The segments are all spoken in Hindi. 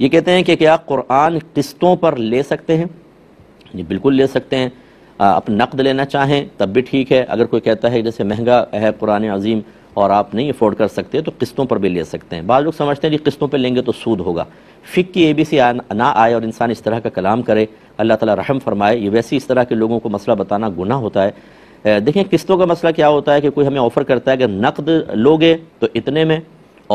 ये कहते हैं कि क्या कुरान किस्तों पर ले सकते हैं जी बिल्कुल ले सकते हैं आप नकद लेना चाहें तब भी ठीक है अगर कोई कहता है जैसे महंगा है कुरान अजीम और आप नहीं अफोर्ड कर सकते तो किस्तों पर भी ले सकते हैं बाद लोग समझते हैं कि किस्तों पर लेंगे तो सूद होगा फ़िक की ए बी सी ना आए और इंसान इस तरह का कलाम करे अल्लाह ताला रहम फरमाए ये वैसे इस तरह के लोगों को मसला बताना गुना होता है देखें किस्तों का मसला क्या होता है कि कोई हमें ऑफ़र करता है कि नकद लोगे तो इतने में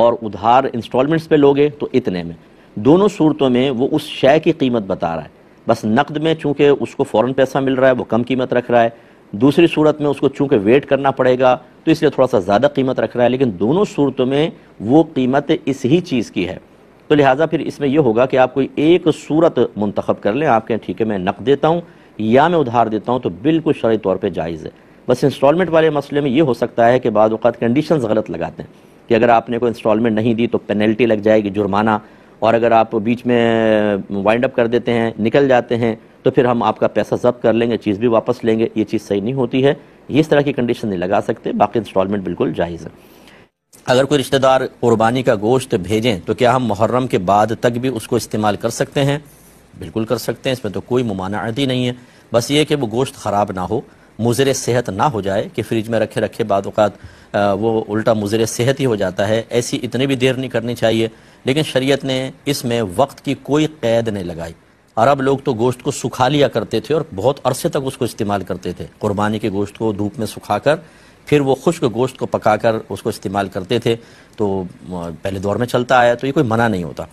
और उधार इंस्टॉलमेंट्स पे लोगे तो इतने में दोनों सूरतों में वो उस शय की कीमत बता रहा है बस नकद में चूँकि उसको फ़ौर पैसा मिल रहा है वो कम कीमत रख रहा है दूसरी सूरत में उसको चूँकि वेट करना पड़ेगा तो इसलिए थोड़ा सा ज़्यादा कीमत रख रहा है लेकिन दोनों सूरतों में वो कीमत इस ही चीज़ की है तो लिहाजा फिर इसमें यह होगा कि आप कोई एक सूरत मंतखब कर लें आप कहें ठीक है मैं नकद देता हूँ या मैं उधार देता हूँ तो बिल्कुल शरी तौर पर जायज़ है बस इंस्टॉलमेंट वाले मसले में ये हो सकता है कि बाद अवत कंडीशन गलत लगाते हैं कि अगर आपने कोई इंस्टॉलमेंट नहीं दी तो पेनल्टी लग जाएगी जुर्माना और अगर आप बीच में वाइंड अप कर देते हैं निकल जाते हैं तो फिर हम आपका पैसा जब्त कर लेंगे चीज़ भी वापस लेंगे ये चीज़ सही नहीं होती है इस तरह की कंडीशन नहीं लगा सकते बाकी इंस्टॉलमेंट बिल्कुल जायज़ है अगर कोई रिश्तेदार कुर्बानी का गोश्त भेजें तो क्या हम मुहर्रम के बाद तक भी उसको इस्तेमाल कर सकते हैं बिल्कुल कर सकते हैं इसमें तो कोई ममानात नहीं है बस ये कि वो गोश्त ख़राब ना हो मुजर सेहत ना हो जाए कि फ्रिज में रखे रखे बाद वो उल्टा मुजर सेहत ही हो जाता है ऐसी इतनी भी देर नहीं करनी चाहिए लेकिन शरीयत ने इसमें वक्त की कोई कैद नहीं लगाई अरब लोग तो गोश्त को सुखा लिया करते थे और बहुत अरसे तक उसको इस्तेमाल करते थे कुर्बानी के गोश्त को धूप में सुखा कर फिर वो खुश्क गोश्त को पकाकर उसको इस्तेमाल करते थे तो पहले दौर में चलता आया तो ये कोई मना नहीं होता